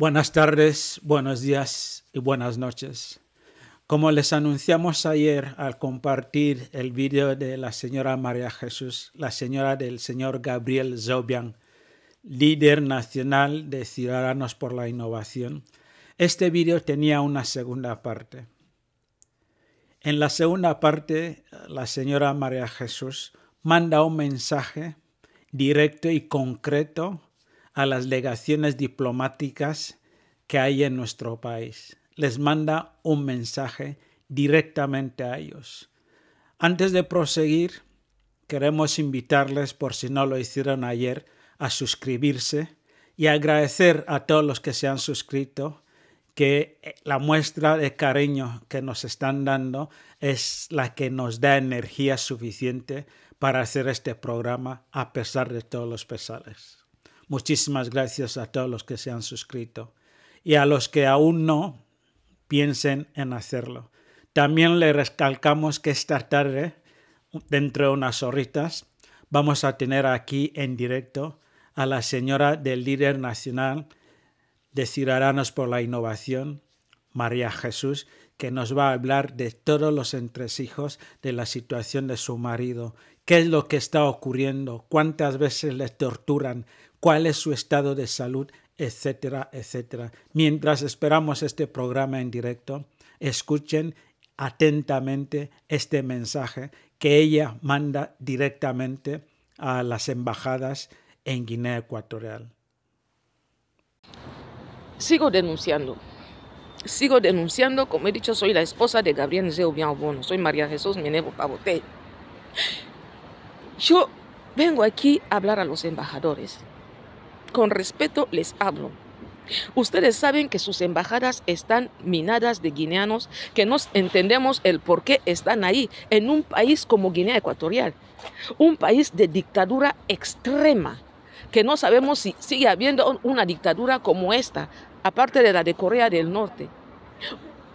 Buenas tardes, buenos días y buenas noches. Como les anunciamos ayer al compartir el vídeo de la señora María Jesús, la señora del señor Gabriel Zobian, líder nacional de Ciudadanos por la Innovación, este vídeo tenía una segunda parte. En la segunda parte, la señora María Jesús manda un mensaje directo y concreto a las legaciones diplomáticas que hay en nuestro país. Les manda un mensaje directamente a ellos. Antes de proseguir, queremos invitarles, por si no lo hicieron ayer, a suscribirse y agradecer a todos los que se han suscrito que eh, la muestra de cariño que nos están dando es la que nos da energía suficiente para hacer este programa a pesar de todos los pesares. Muchísimas gracias a todos los que se han suscrito y a los que aún no piensen en hacerlo. También le recalcamos que esta tarde, dentro de unas horitas, vamos a tener aquí en directo a la señora del líder nacional de Ciudadanos por la Innovación, María Jesús, que nos va a hablar de todos los entresijos de la situación de su marido, qué es lo que está ocurriendo, cuántas veces le torturan, cuál es su estado de salud, etcétera, etcétera. Mientras esperamos este programa en directo, escuchen atentamente este mensaje que ella manda directamente a las embajadas en Guinea Ecuatorial. Sigo denunciando, sigo denunciando, como he dicho, soy la esposa de Gabriel Zeo Obono... soy María Jesús Menevo Pavote. Yo vengo aquí a hablar a los embajadores, con respeto les hablo. Ustedes saben que sus embajadas están minadas de guineanos, que no entendemos el por qué están ahí, en un país como Guinea Ecuatorial, un país de dictadura extrema, que no sabemos si sigue habiendo una dictadura como esta, aparte de la de Corea del Norte.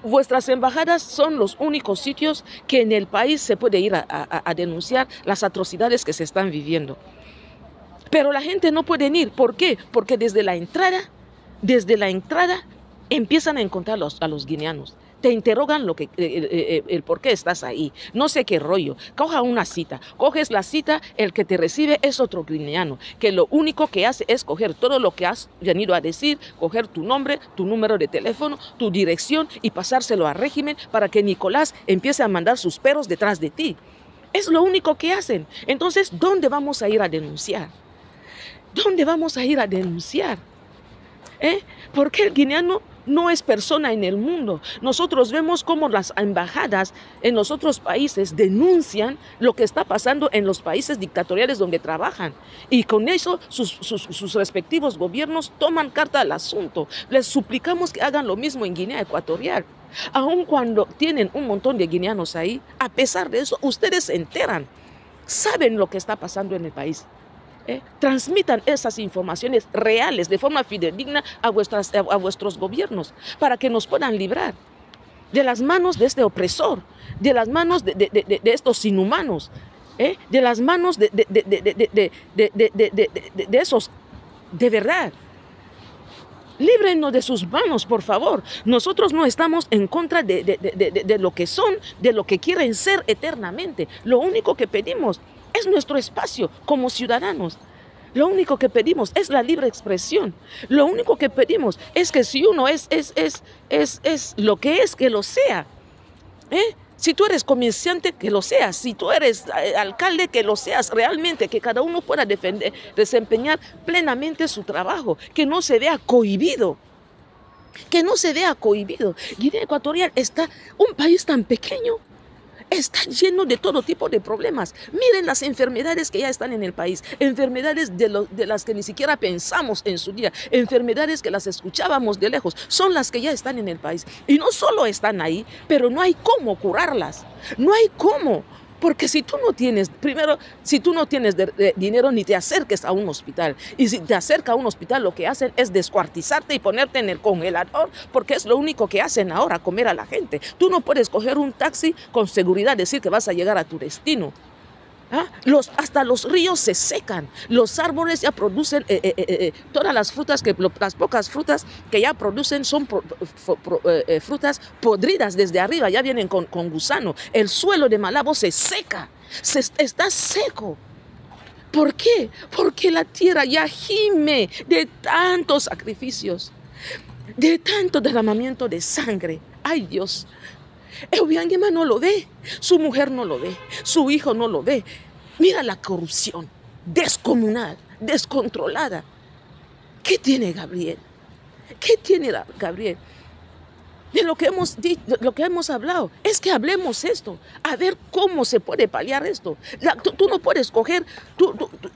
Vuestras embajadas son los únicos sitios que en el país se puede ir a, a denunciar las atrocidades que se están viviendo. Pero la gente no puede ir. ¿Por qué? Porque desde la entrada, desde la entrada, empiezan a encontrar a los, guineanos. Te interrogan lo que, eh, eh, eh, el, por qué estás ahí. No sé qué rollo. Coja una cita. Coges la cita, el que te recibe es otro guineano, que lo único que hace es coger todo lo que has venido a decir, coger tu nombre, tu número de teléfono, tu dirección y pasárselo al régimen para que Nicolás empiece a mandar sus perros detrás de ti. Es lo único que hacen. Entonces, ¿dónde vamos a ir a denunciar? ¿Dónde vamos a ir a denunciar? ¿Eh? Porque el guineano no es persona en el mundo. Nosotros vemos cómo las embajadas en los otros países denuncian lo que está pasando en los países dictatoriales donde trabajan. Y con eso sus, sus respectivos gobiernos toman carta al asunto. Les suplicamos que hagan lo mismo en Guinea Ecuatorial. Aun cuando tienen un montón de guineanos ahí, a pesar de eso, ustedes se enteran, saben lo que está pasando en el país transmitan esas informaciones reales de forma fidedigna a, vuestras, a vuestros gobiernos para que nos puedan librar de las manos de este opresor, de las manos de, estos inhumanos, de las manos de, esos de verdad. Líbrenos de sus manos, por favor. Nosotros no estamos en contra de lo que son, de lo que quieren ser eternamente. Lo único que pedimos es nuestro espacio como ciudadanos. Lo único que pedimos es la libre expresión. Lo único que pedimos es que si uno es, es, es, es lo que es, que lo sea. ¿Eh? Si tú eres comerciante, que lo seas. Si tú eres eh, alcalde, que lo seas realmente. Que cada uno pueda defender, desempeñar plenamente su trabajo. Que no se vea cohibido. Que no se vea cohibido. Guinea Ecuatorial está un país tan pequeño está lleno de todo tipo de problemas. Miren las enfermedades que ya están en el país, enfermedades de, de, las que ni siquiera pensamos en su día, enfermedades que las escuchábamos de lejos, son las que ya están en el país. Y no solo están ahí, pero no hay cómo curarlas, no hay cómo. Porque si tú no tienes, primero, si tú no tienes dinero, ni te acerques a un hospital. Y si te acercas a un hospital, lo que hacen es descuartizarte y ponerte en el congelador, porque es lo único que hacen ahora, comer a la gente. Tú no puedes coger un taxi con seguridad, decir que vas a llegar a tu destino. ¿Ah? Los, hasta los ríos se secan, los árboles ya producen, eh, eh, eh, todas las frutas, que, las pocas frutas que ya producen son frutas podridas desde arriba, ya vienen con, gusano. El suelo de Malabo se seca, se, está seco. ¿Por qué? Porque la tierra ya gime de tantos sacrificios, de tanto derramamiento de sangre. Ay Dios, Eubianguema no lo ve, su mujer no lo ve, su hijo no lo ve. Mira la corrupción, descomunal, descontrolada. ¿Qué tiene Gabriel? ¿Qué tiene Gabriel? de lo que hemos dicho, lo que hemos hablado, es que hablemos esto, a ver cómo se puede paliar esto. tú, no puedes coger,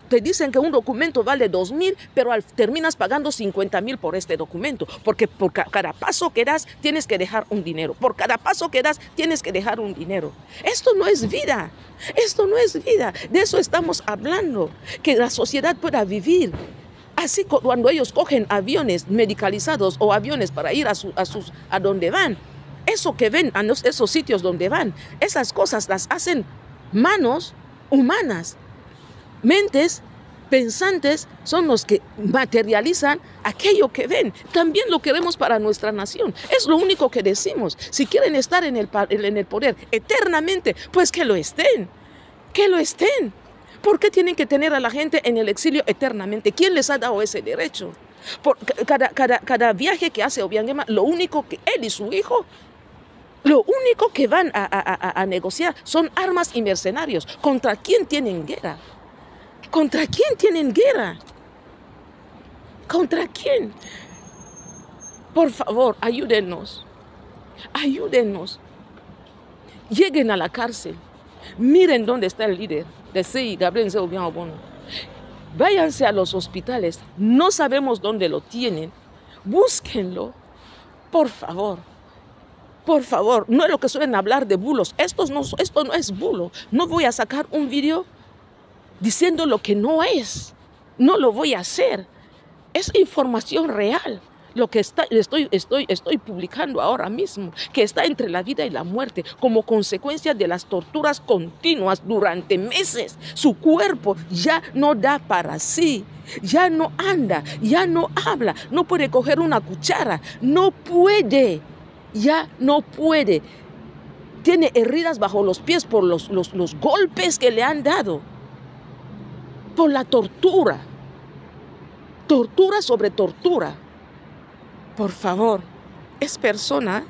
te dicen que un documento vale dos mil, pero al, terminas pagando 50 mil por este documento, porque por cada paso que das tienes que dejar un dinero, por cada paso que das tienes que dejar un dinero. Esto no es vida, esto no es vida, de eso estamos hablando, que la sociedad pueda vivir Así cuando ellos cogen aviones medicalizados o aviones para ir a, sus, a donde van, eso que ven, a esos sitios donde van, esas cosas las hacen manos humanas, mentes pensantes son los que materializan aquello que ven. También lo queremos para nuestra nación. Es lo único que decimos. Si quieren estar en el, en el poder eternamente, pues que lo estén. Que lo estén. ¿Por qué tienen que tener a la gente en el exilio eternamente? ¿Quién les ha dado ese derecho? cada, viaje que hace Obiangema, lo único que él y su hijo lo único que van a, negociar son armas y mercenarios. ¿Contra quién tienen guerra? ¿Contra quién tienen guerra? ¿Contra quién? Por favor, ayúdennos. Ayúdennos. Lleguen a la cárcel. Miren dónde está el líder de CI, Gabriel o bien Váyanse a los hospitales. No sabemos dónde lo tienen. Búsquenlo. Por favor. Por favor. No es lo que suelen hablar de bulos. Esto no, esto no es bulo. No voy a sacar un video diciendo lo que no es. No lo voy a hacer. Es información real lo que está, estoy, estoy, estoy publicando ahora mismo, que está entre la vida y la muerte, como consecuencia de las torturas continuas durante meses. Su cuerpo ya no da para sí, ya no anda, ya no habla, no puede coger una cuchara, no puede, ya no puede. Tiene heridas bajo los pies por los, los golpes que le han dado, por la tortura. Tortura sobre tortura. Por favor, es persona.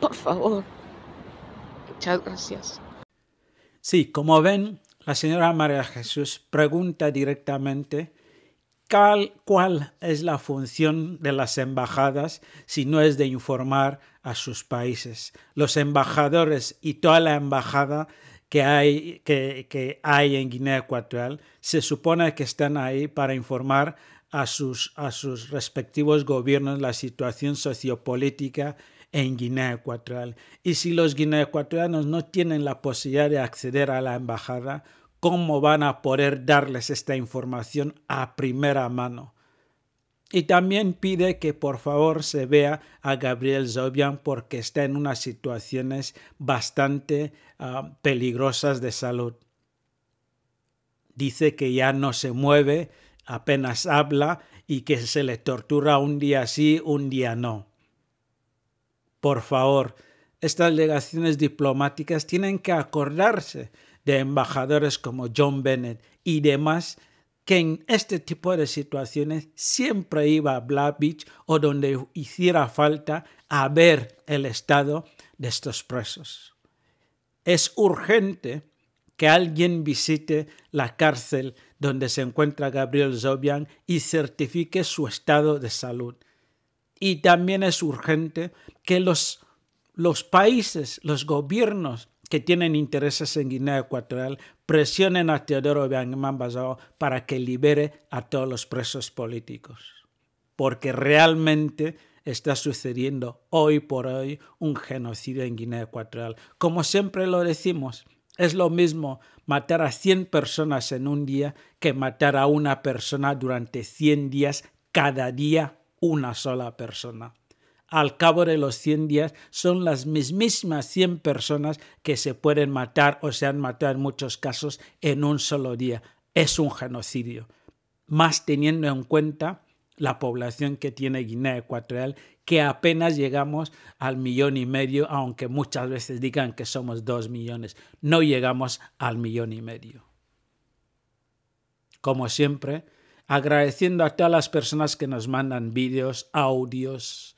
Por favor. Muchas gracias. Sí, como ven, la señora María Jesús pregunta directamente cuál es la función de las embajadas si no es de informar a sus países. Los embajadores y toda la embajada que hay, que, que hay en Guinea Ecuatorial se supone que están ahí para informar a sus, respectivos gobiernos la situación sociopolítica en Guinea Ecuatorial. Y si los Ecuatorianos no tienen la posibilidad de acceder a la embajada, ¿cómo van a poder darles esta información a primera mano? Y también pide que por favor se vea a Gabriel Zobian porque está en unas situaciones bastante ah, peligrosas de salud. Dice que ya no se mueve, apenas habla y que se le tortura un día sí, un día no. Por favor, estas delegaciones diplomáticas tienen que acordarse de embajadores como John Bennett y demás que en este tipo de situaciones siempre iba a Black Beach o donde hiciera falta a ver el estado de estos presos. Es urgente que alguien visite la cárcel donde se encuentra Gabriel Zobian y certifique su estado de salud. Y también es urgente que los, los países, los gobiernos que tienen intereses en Guinea Ecuatorial presionen a Teodoro Obiang Bazao para que libere a todos los presos políticos. Porque realmente está sucediendo hoy por hoy un genocidio en Guinea Ecuatorial. Como siempre lo decimos, es lo mismo matar a 100 personas en un día que matar a una persona durante 100 días, cada día una sola persona. Al cabo de los 100 días son las mismísimas 100 personas que se pueden matar o se han matado en muchos casos en un solo día. Es un genocidio. Más teniendo en cuenta la población que tiene Guinea Ecuatorial, que apenas llegamos al millón y medio, aunque muchas veces digan que somos dos millones. No llegamos al millón y medio. Como siempre, agradeciendo a todas las personas que nos mandan vídeos, audios,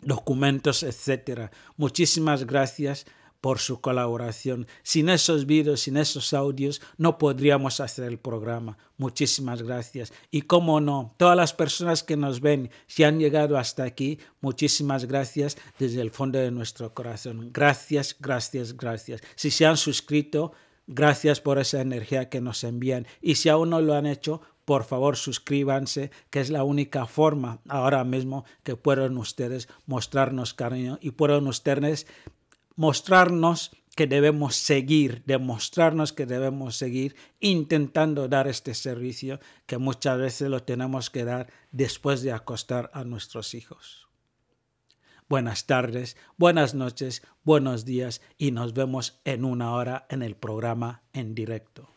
documentos, etc. Muchísimas gracias por su colaboración. Sin esos vídeos, sin esos audios, no podríamos hacer el programa. Muchísimas gracias. Y cómo no, todas las personas que nos ven, si han llegado hasta aquí, muchísimas gracias desde el fondo de nuestro corazón. Gracias, gracias, gracias. Si se han suscrito, gracias por esa energía que nos envían. Y si aún no lo han hecho, por favor suscríbanse, que es la única forma ahora mismo que pueden ustedes mostrarnos cariño y pueden ustedes mostrarnos que debemos seguir, demostrarnos que debemos seguir intentando dar este servicio que muchas veces lo tenemos que dar después de acostar a nuestros hijos. Buenas tardes, buenas noches, buenos días y nos vemos en una hora en el programa en directo.